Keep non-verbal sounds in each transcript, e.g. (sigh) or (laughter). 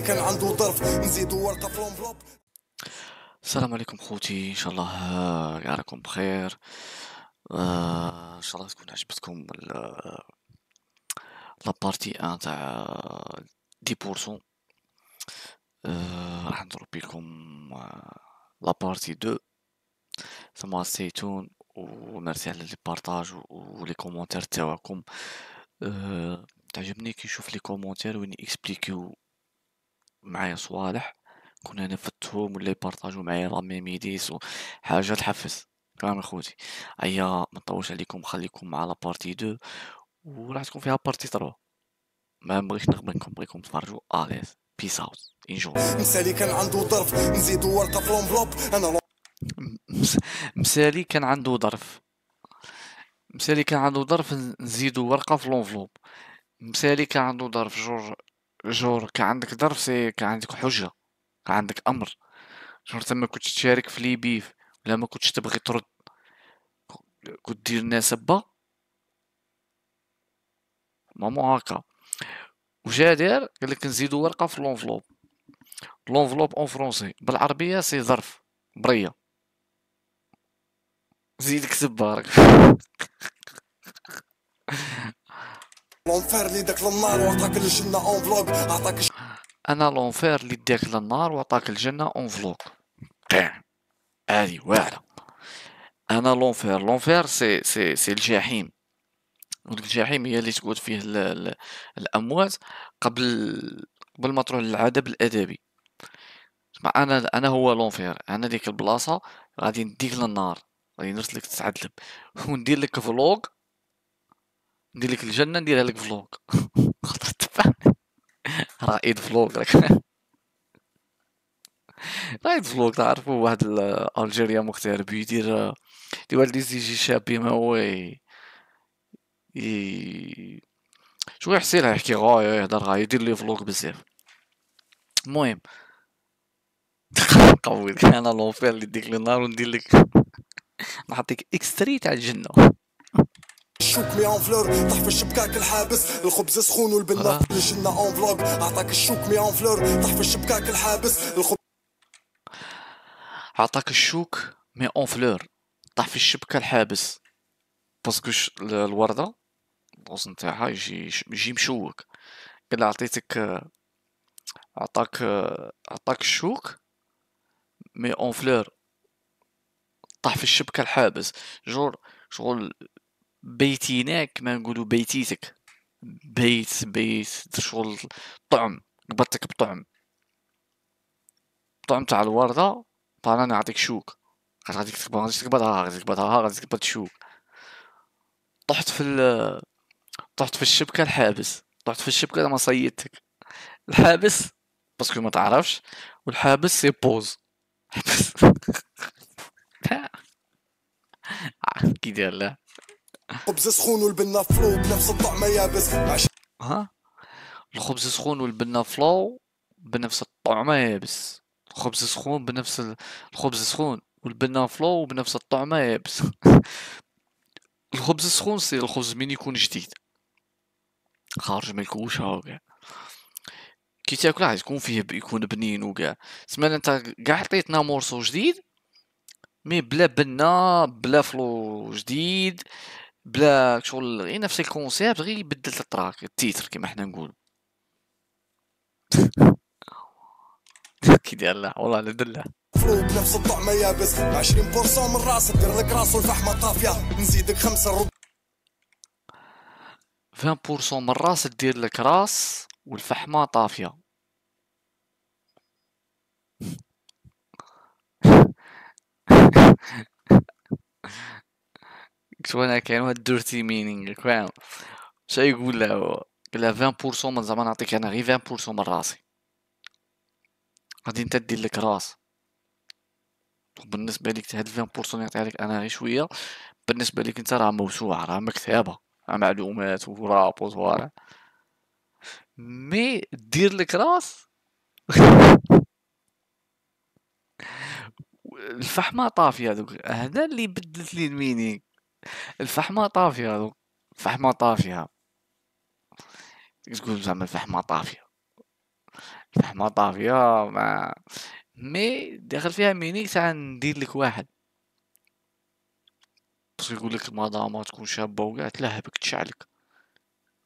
كان عنده ظرف نزيدو ورقه في لونفلوب السلام عليكم خوتي ان شاء الله آه، راكم بخير آه، ان شاء الله تكون عجبتكم آه، لابارتي ان تاع دي بورسون راح نضرب لكم لابارتي 2 ثم سيتون ونرسي على لي بارطاج ولي كومونتير تاعكم تعجبني كي نشوف لي كومونتير وين اكسبليكيو معايا صوالح كنا نفتهم ولا يبارطاجو معايا رامي ميديس وحاجه تحفز كلام اخوتي هيا ما نطولش عليكم خليكم مع لابارتي دو وراح تكون فيها بارتي 3 ما بغيتش نخبركم بغيكم تفرجوا اليس بيس اوت انجوي مسالي كان عنده ظرف نزيدو ورقه في لومبلوب انا مسالي كان عنده ظرف مسالي كان عنده ظرف نزيدو ورقه في لونفلوب مسالي كان عنده ظرف جورج جور كان عندك ظرف سي كان عندك حجة كان عندك أمر جور تما كنت تشارك في لي بيف ولا ما كنتش تبغي ترد كنت دير الناس با مامو هاكا وجا داير قالك نزيدو ورقة في لونفلوب لونفلوب اون فرونسي بالعربية سي ظرف برية زيد كتب بارك (laughs) لونفير اللي داك للنار وعطاك الجنة اونفلوب عطاك انا لونفير اللي داك للنار وعطاك الجنة اونفلوب هادي واعرة انا لونفير لونفير سي سي سي الجحيم وديك الجحيم هي اللي تقعد فيه الـ الـ الاموات قبل قبل ما تروح للعذاب الادبي مع انا انا هو لونفير انا ديك البلاصه غادي نديك للنار غادي نرسلك تتعذب (laughs) وندير لك فلوق ندير لك الجنه نديرها لك فلوق (laughs) خاطر تبع رائد فلوق راك (laughs) رائد فلوق تعرفوا واحد الجيريا مغترب يدير دي واحد اللي جي شابي ما هو شو يحسي يحكي غاية يهدر غاية يدير لي فلوق بزاف المهم (laughs) قوي انا لونفير اللي ديك لي نار وندير لك نعطيك اكستري تاع الجنه الشوك مي اون فلور طاح في الشبكاك الحابس الخبز سخون والبنة الجنة اون فلوغ عطاك الشوك مي اون فلور طاح في الشبكاك الحابس الخبز عطاك الشوك مي اون فلور طاح في الشبكة الحابس باسكو الوردة الغوص نتاعها يجي يجي مشوك قال عطيتك عطاك عطاك الشوك مي اون فلور طاح في الشبكه الحابس جور شغل بيتيناك ما نقولوا بيتيتك بيت بيت شغل طعم قبضتك بطعم طعم تاع الوردة بانا نعطيك شوك غادي تكبر غادي تقبضها غادي ها غادي تكبر شوك طحت في ال... طحت في الشبكة الحابس طحت في الشبكة لما صيدتك الحابس باسكو ما تعرفش والحابس سي بوز (laughs) حبس (laughs) كي داير خبز سخون والبنه فلو بنفس الطعم يابس ها الخبز سخون والبنه فلو بنفس الطعمه يابس الخبز سخون بنفس الخبز سخون والبنه فلو بنفس الطعمه يابس (laughs) الخبز سخون سي الخبز من يكون جديد خارج من الكوشه وكاع كي تاكل عايز تكون فيه يكون بنين وكاع سما انت كاع عطيتنا مورسو جديد مي بلا بنا بلا فلو جديد بلا شغل غير نفس الكونسيبت غير بدلت التراك التيتر كما حنا نقول (laughs) كي دير لا والله لا دلع بنفس نفس الطعمه يابس 20% من راسك دير لك راسو الفحمه طافيه نزيدك خمسه رب 20% من الراس دير لك راس والفحمه طافيه كاين واحد الديرتي مينينغ فاهم شا يقول له قال له 20% من زعما نعطيك انا غير 20% من راسي غادي انت دير لك راس بالنسبه ليك هاد 20% يعطيها لك انا غير شويه بالنسبه ليك انت راه موسوعه راه مكتبه راه معلومات ورابط ورا مي دير لك راس (laughs) الفحمه طافيه دوك هذا اللي بدلت لي المينينغ الفحمه طافيه الفحمه طافيه تقول زعما الفحمه طافيه الفحمه طافيه ما مي داخل فيها مينيك تاع ندير لك واحد بس يقول لك ما تكون شابه وكاع تلهبك تشعلك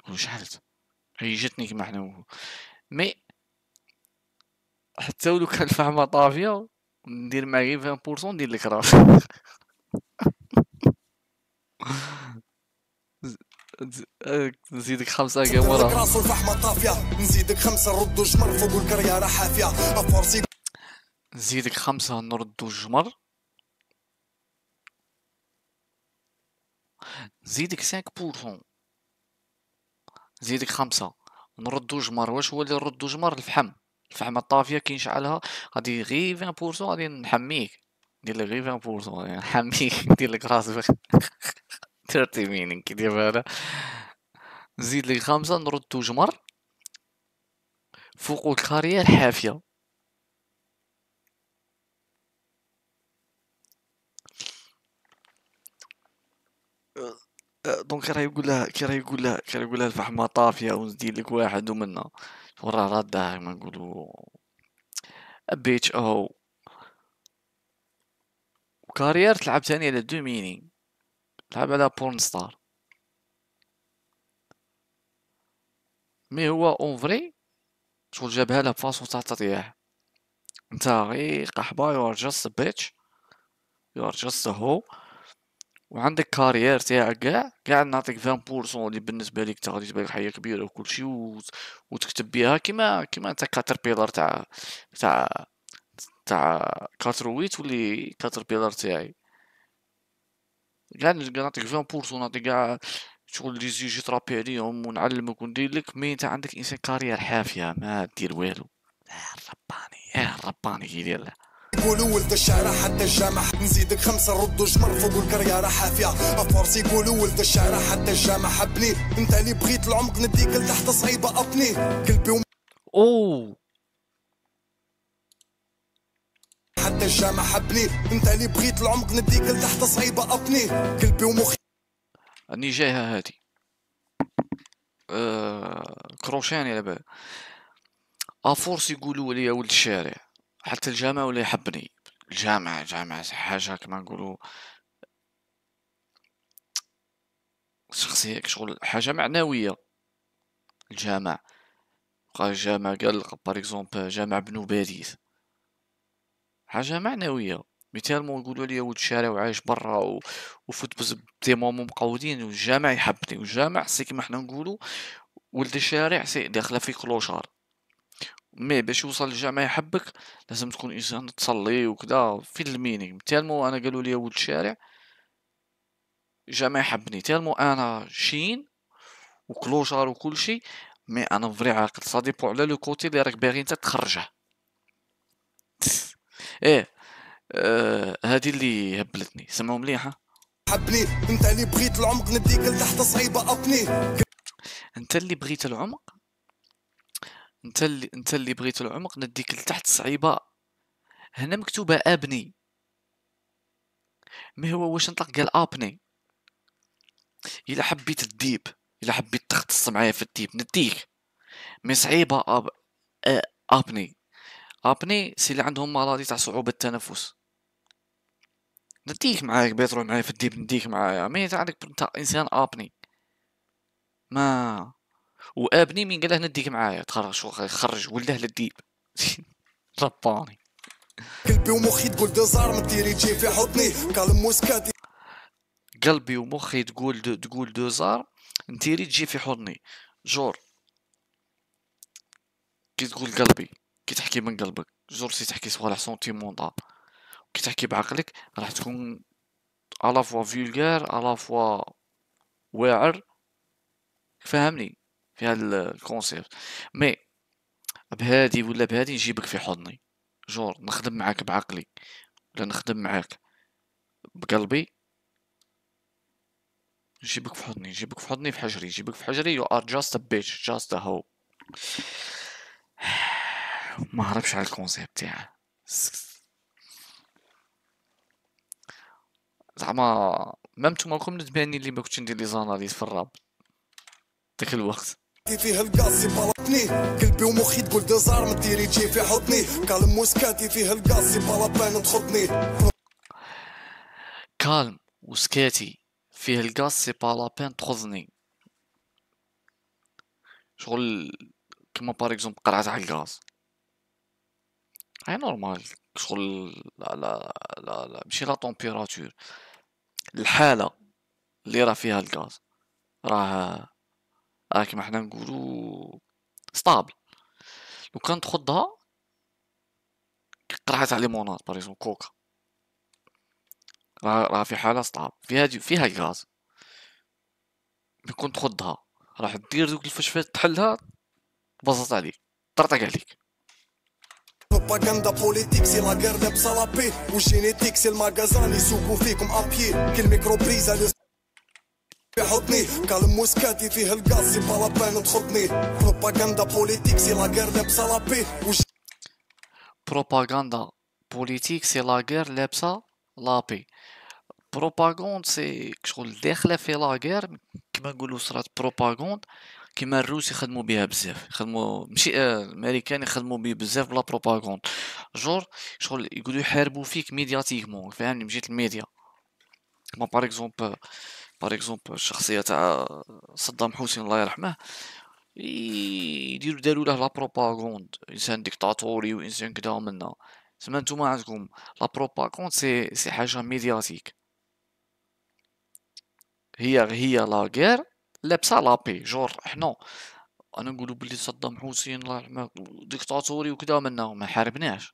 وشعلت هي جاتني كيما حنا مي حتى ولو كان الفحمه طافيه ندير معاك 20% ندير لك راسي (laughs) نزيدك خمسة جيم ورا نزيدك خمسة نردو جمر فوق الكرية حافية نزيدك خمسة نردو جمر نزيدك 5% نزيدك خمسة نردو جمر واش هو اللي نردو جمر الفحم الفحمة الطافية كي نشعلها غادي غي 20% غادي نحميك ندير لك غي 20% يعني نحميك (laughs) ندير لك راسك 30 مينينغ كي دابا هذا نزيد لي خمسة نردو جمر فوق الكاريير حافية دونك راه يقول لها كي راه يقول لها كي راه يقول لها الفحمه طافيه ونزيد لك واحد ومنا وراه رادها ما نقولوا بيتش او كارير تلعب ثاني على دو مينينغ لعب على بورن ستار مي هو اون فري شغل جابها لها بفاصون تاع تطيح نتا غي قحبه يو ار جاست بيتش يو ار جاست هو وعندك كارير تاعك كاع كاع نعطيك 20% اللي بالنسبه ليك تغادي تبان حياة كبيره وكلشي وتكتب بها كيما كيما انت كاتر بيلر تاع تاع تاع كاترويت واللي كاتر بيلر تاعي كاع نعطيك 20% نعطيك كاع شغل لي زيجي ترابي عليهم ونعلمك وندير لك مي انت عندك انسان كارير حافيه ما دير والو اه الرباني اه الرباني كي دير له قولوا ولد الشعر حتى الجامع نزيدك خمسة رد جمر فوق الكريارة حافية افارسي قولوا ولد الشعر حتى الجامع حبني انت اللي بغيت العمق نديك لتحت صعيبة أطني قلبي اوه حتى الجامع حبني انت اللي بغيت العمق نديك لتحت صعيبه أبني قلبي ومخي راني جايها هادي آه... كروشاني على بالي افورس يقولوا لي ولد الشارع حتى الجامع ولا يحبني الجامع جامع حاجه كما نقولوا شخصيه شغل حاجه معنويه الجامع قال الجامع قال باريكزومبل اكزومبل جامع بنو باريس حاجه معنويه مثال ما يقولوا لي ولد الشارع وعايش برا و... وفوت دي مومون مقودين والجامع يحبني والجامع سي كيما حنا نقولوا ولد الشارع سي داخله في كلوشار مي باش يوصل للجامع يحبك لازم تكون انسان تصلي وكذا في المينينغ ما انا قالوا لي ولد الشارع الجامع يحبني تالمو انا شين وكلوشار وكل شيء مي انا فري عاقل سا على لو كوتي اللي راك باغي انت تخرجه ايه آه هذه اللي هبلتني سمعوا مليحه حبني انت اللي بغيت العمق نديك لتحت صعيبه اطني انت اللي بغيت العمق انت اللي انت اللي بغيت العمق نديك لتحت صعيبه هنا مكتوبه ابني ما هو واش نطلق قال ابني الا حبيت الديب الا حبيت تختص معايا في الديب نديك مي صعيبه أب... آه، ابني ابني سي اللي عندهم مرضي تاع صعوبه التنفس نديك معاك بيطرو معايا في الديب نديك معايا مي انت عندك انت انسان ابني ما وابني مين قاله نديك معايا تخرج خرج ولده للديب (laughs) رباني قلبي ومخي تقول دوزار مديري جي في حضني قال موسكاتي قلبي ومخي تقول دو تقول دوزار انتيري تجي في حضني جور كي تقول قلبي كي تحكي من قلبك سي تحكي صوالح سونتيمون آه. كي تحكي بعقلك راح تكون على فوا فيلغار على فوا واعر فهمني في هذا الكونسيبت مي بهادي ولا بهادي نجيبك في حضني جور نخدم معاك بعقلي ولا نخدم معاك بقلبي نجيبك في حضني نجيبك في حضني في حجري نجيبك في حجري يو ار جاست ا بيتش جاست ا هو ما هربش على الكونسيبت تاعه يعني. زعما ما نتوما راكم ندباني اللي ما كنتش ندير لي زاناليز في الراب ديك الوقت فيها القاسي بلطني قلبي ومخي تقول دزار ما من تجي في حضني كالم وسكاتي فيها القاسي بلطان تخضني كالم وسكاتي فيه القاسي بالابان تخضني شغل كيما باغ اكزومبل قرعة تاع الغاز اي نورمال شغل لا لا لا لا ماشي لا تومبيراتور الحاله اللي راه فيها الغاز راه راه كيما حنا نقولو ستابل لو كان تخضها قرعه تاع ليموناد باريزون كوكا راه راه في حاله ستابل فيها فيها غاز مي تخضها راح دير دوك الفشفات تحلها تبسط عليك طرطق عليك بروباغندا بوليتيك سي لا غير لابسه لابي والجينيتيك سي الماغازان يسوقوا فيكم ابيي كل ميكروبريزا اللي يحطني قال موسكاتي فيه القاص سي بالا بان تخطني بروباغندا بوليتيك سي لا غير لابسه لابي بروباغندا بوليتيك سي لا غير لا لابي بروباغوند سي شغل داخله في غير كما نقولوا صرات بروباغوند كيما الروس يخدموا بها بزاف يخدموا ماشي آه، الامريكان يخدموا به بزاف بلا بروباغوند جور شغل يقولوا يحاربوا فيك ميدياتيكمون فاهمني من جهه الميديا كما بار اكزومبل بار اكزومبل الشخصيه تاع آه، صدام حسين الله يرحمه يديروا داروا له لا بروباغوند انسان ديكتاتوري وانسان كدا ومنا سما نتوما عندكم لا بروباغوند سي سي حاجه ميدياتيك هي هي لا غير لابسه لابي جور حنا انا نقولوا بلي صدام حسين الله يرحمه ديكتاتوري وكذا منا ما حاربناش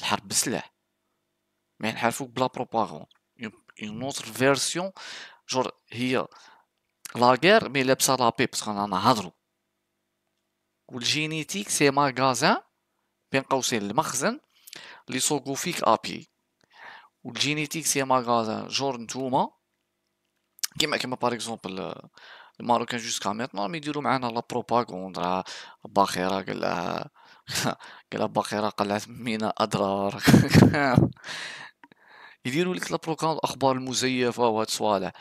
الحرب بسلاح ما ينحرفوك بلا بروباغون اون اوتر فيرسيون جور هي لاغار مي لابسه لابي باسكو انا نهضرو والجينيتيك سي ماغازان بين قوسين المخزن لي سوقو فيك ابي والجينيتيك سي ماغازان جور نتوما كيما كيما باغ اكزومبل الماروكان جوسكا ميتنون راهم يديرو معانا لا بروباغوند راه باخره قال (laughs) قال باخره قلعت مينا اضرار (laughs) يديروا لك لا بروباغوند اخبار مزيفه وهاد الصوالح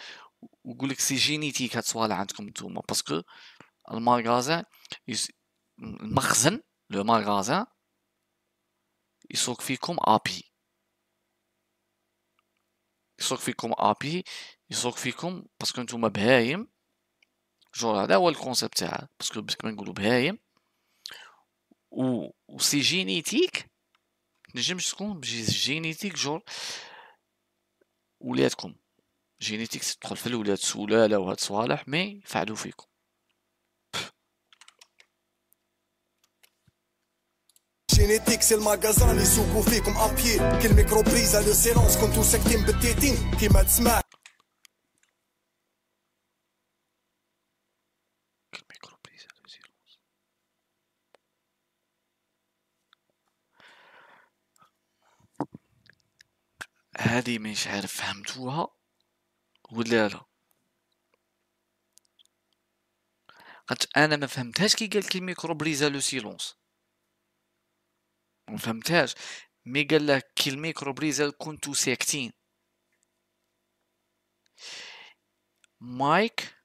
ويقول لك سي جينيتيك هاد الصوالح عندكم نتوما باسكو الماغازان يس... المخزن لو ماغازان يسوق فيكم ابي يسوق فيكم ابي يسوق فيكم باسكو نتوما بهايم جور هذا هو الكونسيبت تاعها باسكو باسكو نقولوا بهايم و سي جينيتيك تنجمش تكون جينيتيك جور ولادكم جينيتيك تدخل في الولاد سلاله وهاد صوالح مي فعلوا فيكم جينيتيك سي الماغازان يسوقوا فيكم ابيي كي الميكروبريزا لو سيلونس كنتو ساكتين بالتيتين كيما تسمع هذه مش عارف فهمتوها ولا لا قلت انا ما فهمتهاش كي قال الميكرو بريزا لو سيلونس ما فهمتهاش مي قال لك كي الميكرو بريزا كنتو ساكتين مايك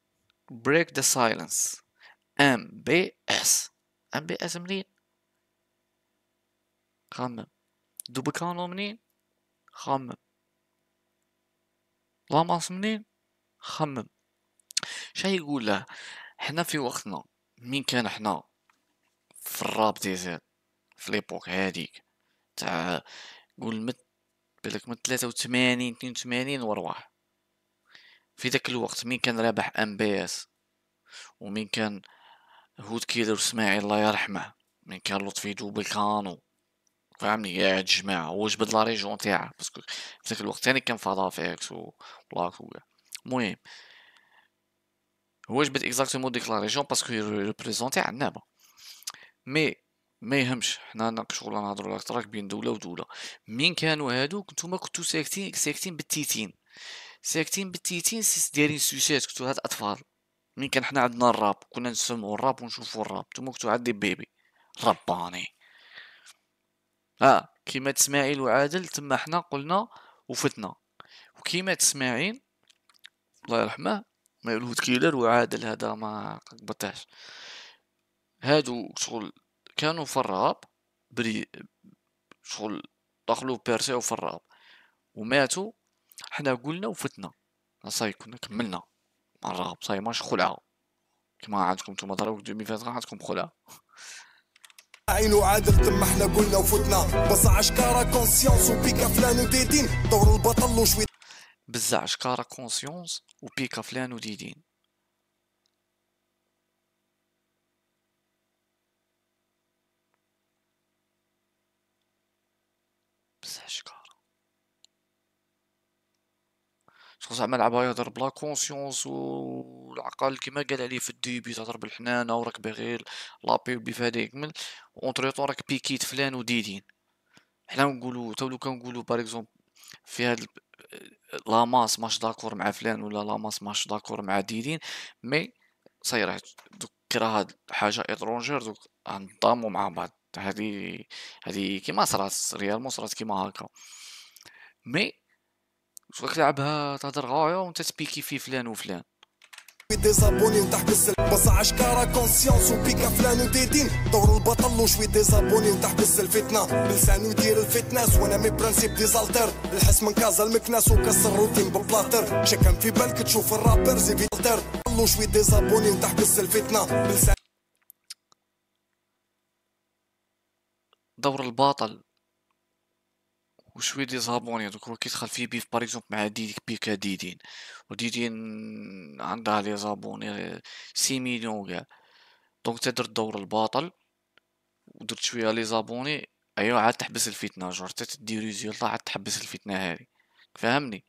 بريك ذا سايلنس ام بي اس ام بي اس منين خمم دوبكانو منين خمم لاماس منين خمم شا يقول له حنا في وقتنا من كان حنا في الراب زاد في ليبوك هاديك تاع قول مت بالك من 83 82 ورواح في ذاك الوقت مين كان رابح ام بي اس ومين كان هود كيلر اسماعيل الله يرحمه من كان لطفي دوبل كانو فاهمني قاعد جماعة هو لا ريجون تاعها باسكو في ذاك الوقت تاني كان فضا فيكس وبلاك وكاع المهم هو جبد اكزاكتومون ديك لا ريجون باسكو ريبريزونتي عنابة مي ما يهمش حنا ولا نهضروا تراك بين دولة ودولة مين كانوا هادوك نتوما كنتو ساكتين ساكتين بالتيتين ساكتين بالتيتين سيس دايرين سوسيات كنتو هاد اطفال مين كان حنا عندنا الراب كنا نسمعوا الراب ونشوفوا الراب نتوما كنتو عندي بيبي رباني اه كيما اسماعيل وعادل تما حنا قلنا وفتنا وكيما اسماعيل الله يرحمه ما الهود كيلر وعادل هذا ما قبطاش هادو شغل كانوا في الراب بري شغل دخلوا بيرسي في الراب وماتوا حنا قلنا وفتنا صاي كنا كملنا الراب صاي ماش خلعه كما عندكم نتوما ضربوا دومي عندكم خلعه عين وعادل تم احنا قلنا وفتنا بس عشكارا كونسيونس وبيكا فلان وديدين دور البطل وشوي بزا عشكارا كونسيونس وبيكا فلان وديدين بزا عشكارا شكون زعما عبايا ضرب لا كونسيونس و العقل كما قال عليه في الديبي تهضر بالحنانه راك بغير لابي وبيف هذا يكمل اونتر طون راك بيكيت فلان وديدين حنا نقولوا تو لو كان نقولوا باغ اكزومبل في هاد لاماس ماش داكور مع فلان ولا لاماس ماش داكور مع ديدين مي صاير دوك كرا هاد حاجه اترونجير دوك انضموا مع بعض هادي هادي كيما صرات ريالمون صرات كيما هكا مي واش تلعبها تهضر غاية وانت تبيكي في فلان وفلان ديزابوني زابوني نطيح بالسلف بس عشكارا كونسيونس وبيكا فلان وديدين دور البطل وشوي ديزابوني زابوني نطيح فتنة بلسان يدير الفتناس وانا مي برانسيب ديزالتر الحس من كازا المكناس وكسر روتين بالبلاطر شكم في بالك تشوف الرابر زي فيلتر شوي ديزابوني زابوني نطيح فتنة بلسان دور البطل وشوي ديزابوني زابوني دوك كيدخل فيه بيف باريكزومبل مع ديديك بيكا ديدين وديجين عندها لي زابوني يعني سي مليون كاع دونك تدير الدور الباطل ودرت شويه لي زابوني ايوا عاد تحبس الفتنه جور حتى تدي ريزولطا عاد تحبس الفتنه هذه فهمني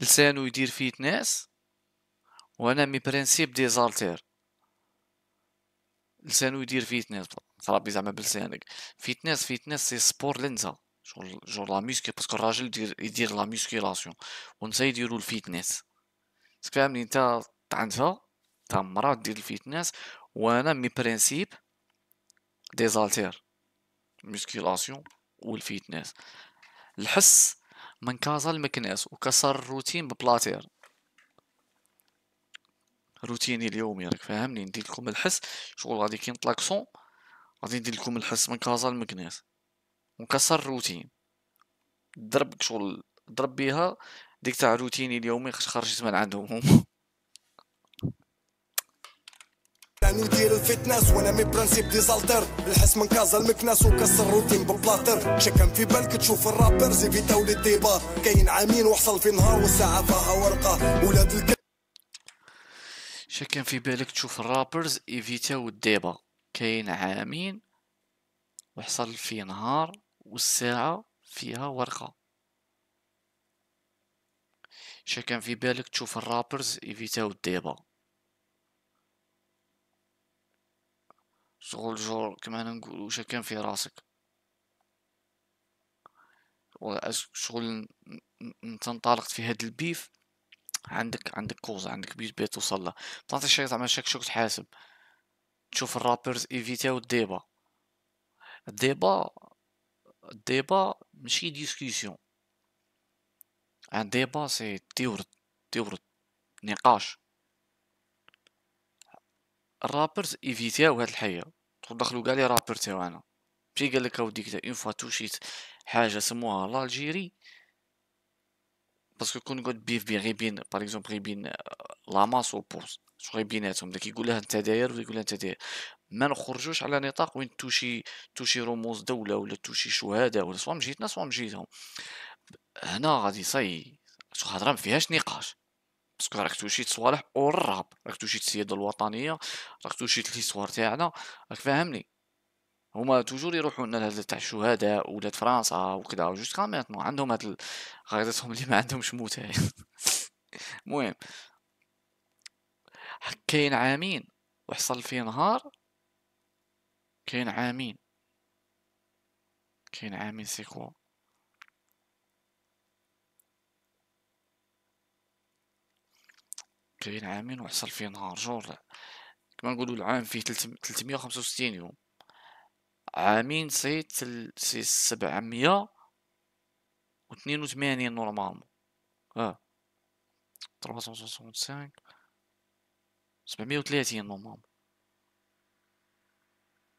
لسانو يدير فيه ناس وانا مي برينسيپ دي زالتير لسانو يدير فيه ناس تربي زعما بلسانك فيتنس فيتنس سي سبور لنزا شغل جور لا ميسكي باسكو الراجل يدير يدير لا ميسكيلاسيون نتا يديرو الفيتنس فاهمني نتا تعنتها تاع مرا دير الفيتنس وانا مي برينسيپ ديزالتير ميسكيلاسيون والفيتنس الحس من كازا المكناس وكسر الروتين ببلاتير روتيني اليومي راك فاهمني ندير لكم الحس شغل غادي كي نطلاكسون غادي ندير لكم الحس من كازا المكناس وكسر الروتين ضرب شغل ضرب بها ديك تاع روتيني اليومي خرجت من عندهم هما راني يعني ندير الفتنس وانا مي برانسيب دي زالتر الحس من كازا المكناس وكسر روتين بالبلاطر شا كان في بالك تشوف الرابر زي فيتا ولي ديبا كاين عامين وحصل في نهار والساعة فاها ورقة ولاد الك شا كان في بالك تشوف الرابرز ايفيتاو الديبا كاين عامين ويحصل في نهار والساعة فيها ورقة شا كان في بالك تشوف الرابرز يفيتاو الديبا شغل جور كما نقول شا كان في راسك شغل انت انطلقت في هاد البيف عندك عندك كوز عندك بيت بيت توصل له بطاطا الشيطان شاك شوك تحاسب تشوف الرابرز ايفيتاو الديبا الديبا الديبا ماشي ديسكسيون ان ديبا سي تيور تيور نقاش الرابرز ايفيتيو هاد الحيه تدخلوا كاع لي رابر تاعنا بي قال لك اوديك اون فوا توشيت حاجه سموها لالجيري باسكو كون قلت بيف بي غير بين باغ اكزومبل غير بين لاماس و بوز شغل بيناتهم داك يقول لها انت داير ويقول لها انت داير ما نخرجوش على نطاق وين توشي توشي رموز دوله ولا توشي شهداء ولا سواء مجيتنا سواء مجيتهم هنا غادي صاي هضره ما فيهاش نقاش باسكو راك توشيت صوالح الراب راك توشيت السياده الوطنيه راك توشيت ليستوار تاعنا راك فاهمني هما توجور يروحوا لنا لهذا تاع الشهداء ولاد فرنسا وكذا جوست كان عندهم هاد غيرتهم اللي ما عندهمش موت (laughs) المهم كاين عامين وحصل فيه نهار كاين عامين كاين عامين سي كوا كاين عامين وحصل فيه نهار جور كما نقولوا العام فيه 365 يوم عامين سي تل... سي 782 نورمالمون اه 365 730 نورمالمون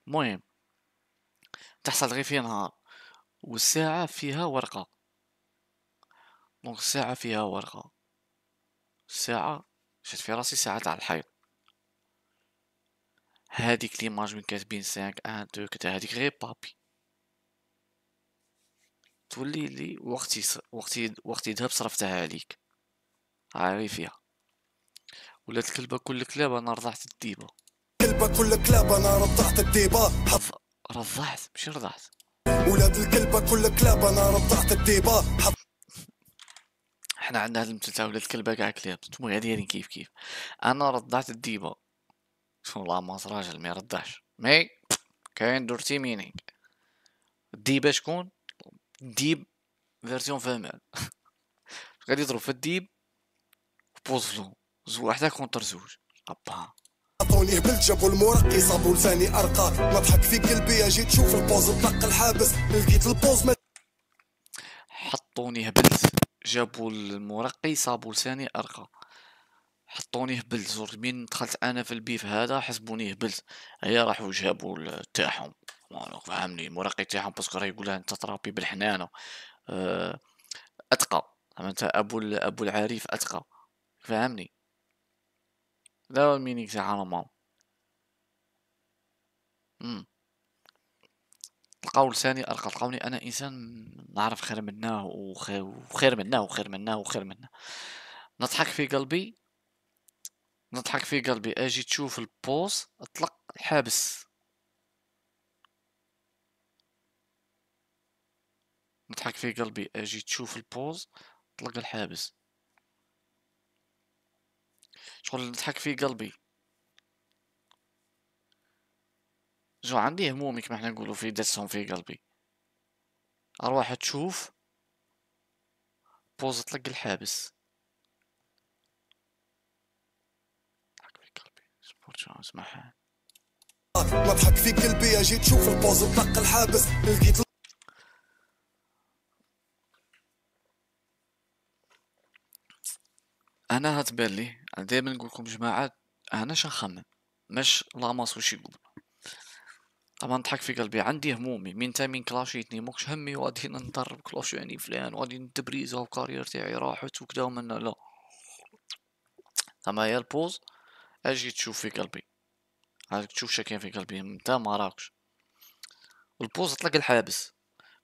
مهم تحصل غير في نهار والساعة فيها ورقة دونك الساعة فيها ورقة الساعة شفت في راسي ساعة تاع الحيط هاديك ليماج من كاتبين سانك ان دو كتا هاديك غير بابي تولي لي وقتي وقتي وقتي ذهب صرفتها عليك فيها ولات الكلبة كل كلاب انا رضعت الديبه الكلبة كل كلاب أنا رضعت الديبة رضعت مش رضعت ولاد الكلبة كل كلاب أنا رضعت الديبة احنا عندنا تاع ولاد الكلبة كاع كلاب انتم غاديين كيف كيف أنا رضعت الديبة الله ما راجل ما يرضعش مي كاين دورتي مينينغ الديبة شكون ديب فيرسيون فيميل (laughs) غادي يضرب في الديب بوزلو زوج وحده كونتر زوج ابا عطونيه بالجب والمرقي صابوا لساني ارقى نضحك في قلبي اجي تشوف البوز طق الحابس لقيت البوز ما حطوني هبلت جابوا المرقي صابوا لساني ارقى حطونيه زور من دخلت انا في البيف هذا حسبوني هبلت هيا راحوا جابوا تاعهم فهمني المرقي تاعهم باسكو راه يقولها انت ترابي بالحنانه آه، اتقى انت ابو ابو العريف اتقى فهمني Det var min ikke allemaal. القول الثاني لساني تلقاوني انا انسان نعرف خير منه وخير منه وخير منه وخير منه نضحك في قلبي نضحك في قلبي اجي تشوف البوز اطلق حابس نضحك في قلبي اجي تشوف البوز اطلق الحابس شغل نضحك فيه قلبي جو عندي هموم كما احنا نقولوا في دسهم في قلبي اروح تشوف بوز طلق الحابس نضحك في قلبي اسمعها نضحك في قلبي اجي تشوف البوز طلق الحابس لقيت انا هتبان لي دايما نقول لكم جماعه انا شنخمم مش لاماس واش يقول طبعا نضحك في قلبي عندي همومي من تامين كلاشيتني موكش همي وغادي نضرب كلاش يعني فلان وغادي نتبريز كارير تاعي راحت وكدا ومن لا اما هي البوز اجي تشوف في قلبي راك تشوف شكاين في قلبي انت ما راكش البوز طلق الحابس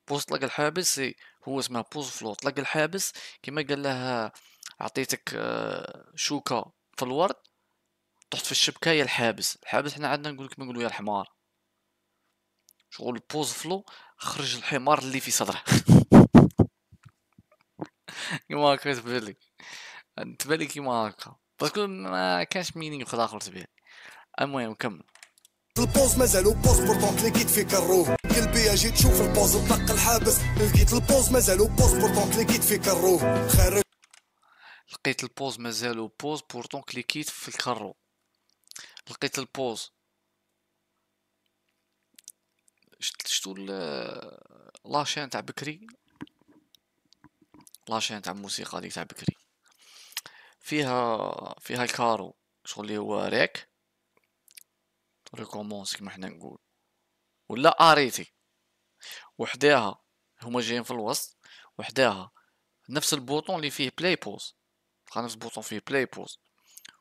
بوز طلق الحابس هو اسمه بوز فلو طلق الحابس كما قال لها اعطيتك آه، شوكه في الورد تحط في الشبكه هي الحابس الحابس حنا عندنا نقول لك ما نقولوا يا الحمار شغل بوز فلو خرج الحمار اللي في صدره (laughs) كيما هكا تبالي تبالي كيما هكا باسكو ما كانش مينينغ في الاخر تبالي المهم كمل البوز مازال بوز بورتون تلاقيت فيك الروح قلبي اجي تشوف البوز طلق الحابس لقيت البوز مازال بوز بورتون تلاقيت فيك الروح خارج لقيت البوز مازالو بوز بورتون كليكيت في الكارو لقيت البوز شتو شتو لاشين تاع بكري لاشين تاع الموسيقى ديك تاع بكري فيها فيها الكارو شغل اللي هو ريك ريكومونس كيما حنا نقول ولا اريتي وحداها هما جايين في الوسط وحداها نفس البوطون اللي فيه بلاي بوز تلقى نفس بوطون فيه بلاي بوز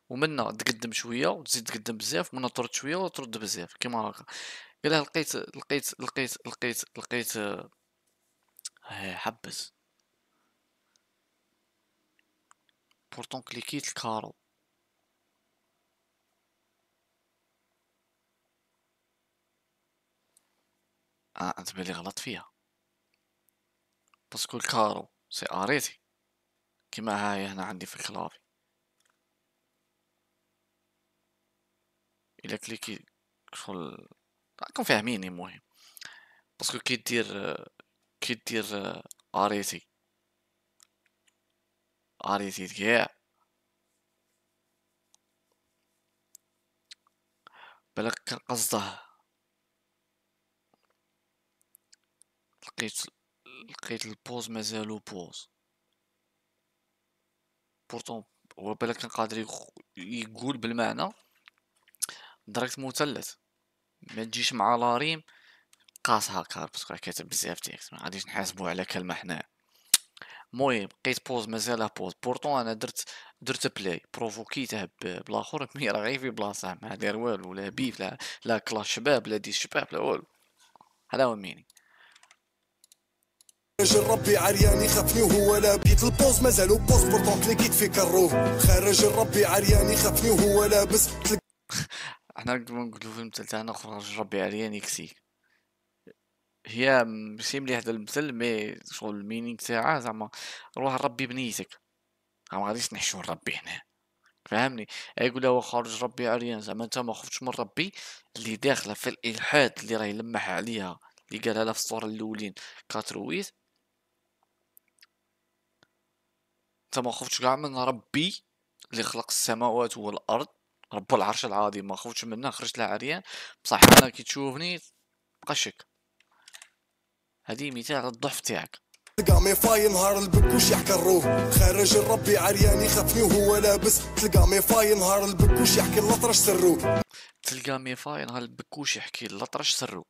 ومنا تقدم شويه وتزيد تقدم بزاف منا ترد شويه وترد بزاف كيما هكا الا لقيت لقيت لقيت لقيت لقيت آه, حبس بورتون كليكيت الكارو اه انت بالي غلط فيها باسكو الكارو سي اريتي كما هاي هنا عندي في خلال الا كليكي كشغل راكم فاهمين المهم باسكو كي دير كي دير اريتي اريتي كاع بلاك كان قصده لقيت لقيت البوز مازالو بوز بورتون هو بالك كان قادر يقول بالمعنى دركت مثلث ما تجيش مع لاريم قاصها كاربس راه كاتب بزاف ديالك ما غاديش نحاسبو على كلمه حنايا المهم بقيت بوز مازال بوز بورتون انا درت درت بلاي بروفوكيته بلاخر (laughs) مي راه غير في بلاصه ما دار والو لا بيف لا لا كلاش شباب لا دي شباب لا والو هذا هو الميني راجل ربي عريان يخافني وهو بيت البوز مازالو بوز بورتون تلاقيت في كروه خارج ربي عريان خفني وهو لابس احنا نقدروا نقولوا في المثل تاعنا خرج ربي عريان يكسيك هي ماشي مليح هذا المثل مي شغل المينينغ تاعها زعما روح ربي بنيتك ما غاديش نحشو ربي هنا فهمني يقول هو خارج ربي عريان زعما انت ما خفتش من ربي اللي داخله في الالحاد اللي راه يلمح عليها اللي قالها لها في الصوره الاولين كاترويس انت ما خفتش كاع من ربي اللي خلق السماوات والارض رب العرش العظيم ما خفتش منه خرجت لا عريان بصح انا كي تشوفني قشك هذه مثال على الضعف تاعك تلقى مي فاي نهار البك وش الروح خارج الربي عريان يخافني وهو لابس تلقى مي فاي نهار البك وش يحكي الاطرش سرو تلقى مي فاي نهار البك وش يحكي الاطرش سرو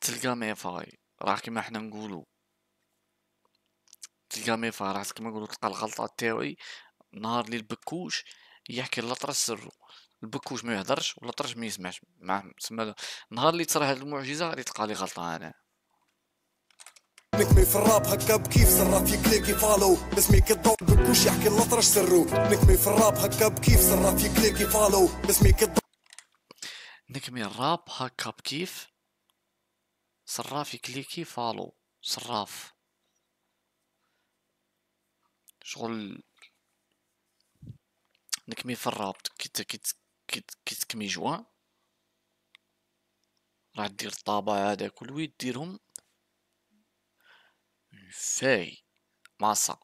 تلقى مي فاي راه كيما حنا نقولو تلقى مي فرحت كما نقولوا تلقى الغلطه تاعي نهار اللي البكوش يحكي لطرش سرو البكوش ما يهضرش ولا ما يسمعش مع تسمى نهار اللي ترى هذه المعجزه اللي تلقى لي غلطه انا نكمي في الراب هكا بكيف سرا فيك ليكي فالو اسمي كضو بكوش يحكي لطرش سرو نكمي في الراب هكا بكيف سرا فيك ليكي فالو اسمي كضو نكمي الراب هكا بكيف صراف كليكي فالو صراف شغل نكمي في الرابط كي كيت كي تكمي جوا راح دير الطابع هذا ويد ديرهم فاي ماسا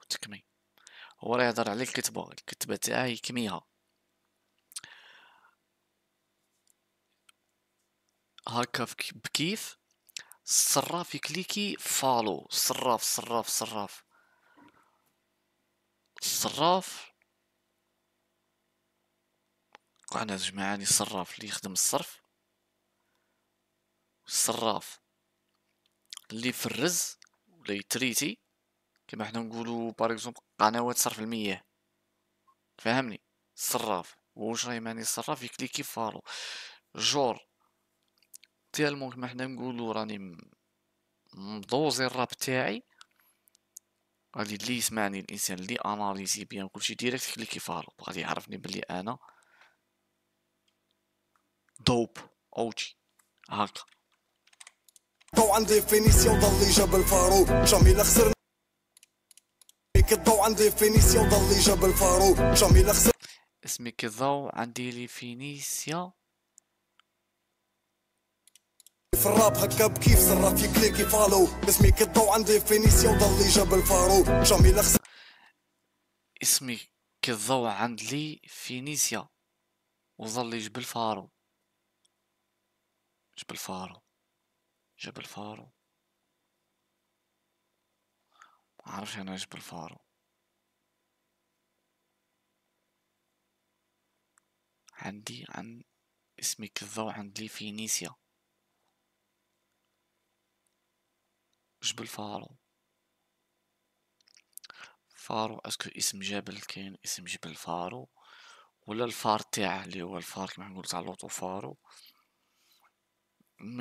وتكمي هو راه يهضر على الكتبة الكتبة تاعي يكميها هكا بكيف الصراف يكليكي فالو صراف صراف صراف الصراف قعنا زوج معاني الصراف اللي يخدم الصرف الصراف اللي يفرز ولا يتريتي كما حنا نقولوا بار اكزومبل قنوات صرف المياه فهمني الصراف واش راه يعني الصراف يكليكي فالو جور تيالمون كما حنا نقولوا راني مدوزي الراب تاعي غادي اللي يسمعني الانسان اللي اناليزي بيان كلشي ديريكت كليكي فالو غادي يعرفني بلي انا دوب اوجي هاكا ضو عندي فينيسيون ضل لي جاب الفارو جامي لا خسرنا الضو عندي فينيسيون ضل لي جاب الفارو جامي لا خسر اسمي كالضو عندي لي في الراب هكا بكيف صرف في كليكي فالو اسمي كالضوء عندي فينيسيا وضلي جاب الفارو جامي لخص اسمي كالضوء عند لي فينيسيا وظل جبل فارو جبل فارو جبل فارو ما عرفش انا جبل فارو عندي عن اسمي كالضوء عند لي فينيسيا جبل فارو فارو اسكو اسم جبل كاين اسم جبل فارو ولا الفار تاعه اللي هو الفار كما نقول تاع لوطو فارو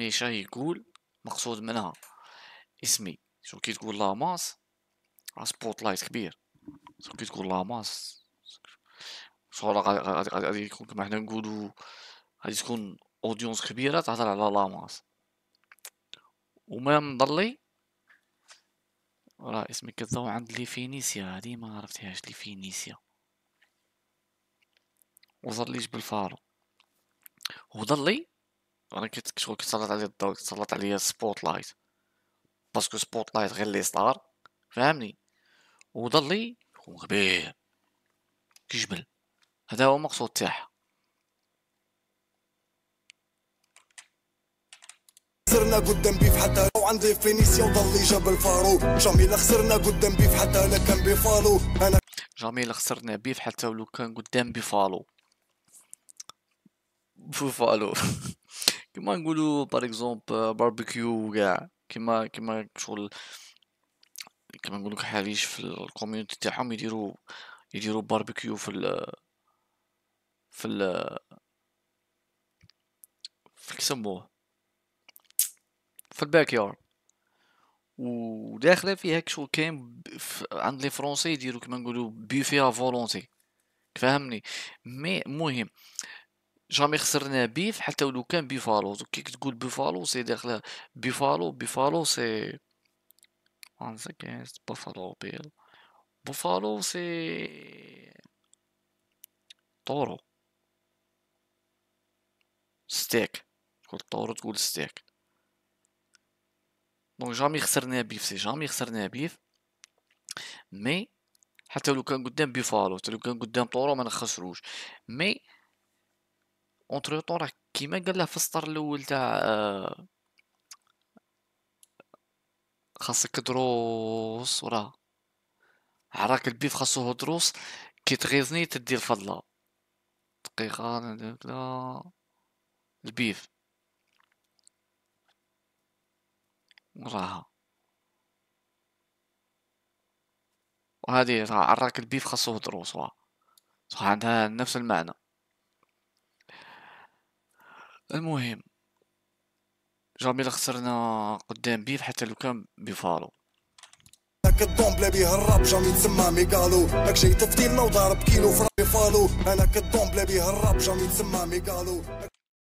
شا يقول مقصود منها اسمي شو كي تقول لاماس سبوت لايت كبير شو كي تقول لاماس شغل غادي يكون كما حنا نقولو غادي تكون اودينس كبيره تهضر على لاماس ومام ضلي راه اسمي كضو عند لي فينيسيا هادي ما عرفتيهاش لي فينيسيا وظهر ليش بالفارو وضل لي انا كنت شغل كتسلط عليا الضوء كتسلط عليا سبوت لايت باسكو سبوت لايت غير لي ستار فهمني وضل لي غبير كجبل هذا هو المقصود تاعها قدام بيف حتى وعن ديفينيسيون ضل جاب الفارو جامي لا خسرنا قدام بيف حتى لو كان بيفالو انا جامي لا خسرنا بيف حتى لو كان قدام بيفالو بيفالو (laughs) كيما نقولوا باغ اكزومبل باربيكيو كاع كيما كيما شغل كيما نقولوا حريش في الكوميونتي تاعهم يديروا يديروا باربيكيو في ال في ال في كيسموه في الباك يارد وداخله فيها كشو كاين عند لي فرونسي يديرو كيما نقولو بيفي فولونتي فهمني مي مهم جامي خسرنا بيف حتى ولو كان بيفالو كي تقول بيفالو سي داخله بيفالو بيفالو سي وانس اجينست بوفالو بيل بوفالو سي طورو ستيك تقول طورو تقول ستيك دونك جامي خسرنا بيف سي جامي خسرنا بيف مي حتى لو كان قدام بيفالو حتى لو كان قدام طورو ما نخسروش مي اونتر طون راه كيما قال له في السطر الاول تاع خاصك دروس ورا عراك البيف خاصه دروس كي تغيزني تدي الفضله دقيقه لا البيف وراها وهذه راه عراك البيف خاصو دروسها صح عندها نفس المعنى المهم جميل خسرنا قدام بيف حتى لو كان بيفالو الدوم بلا بيه الراب جامي تسمى شي كيلو فالو انا بلا بيه الراب جامي تسمى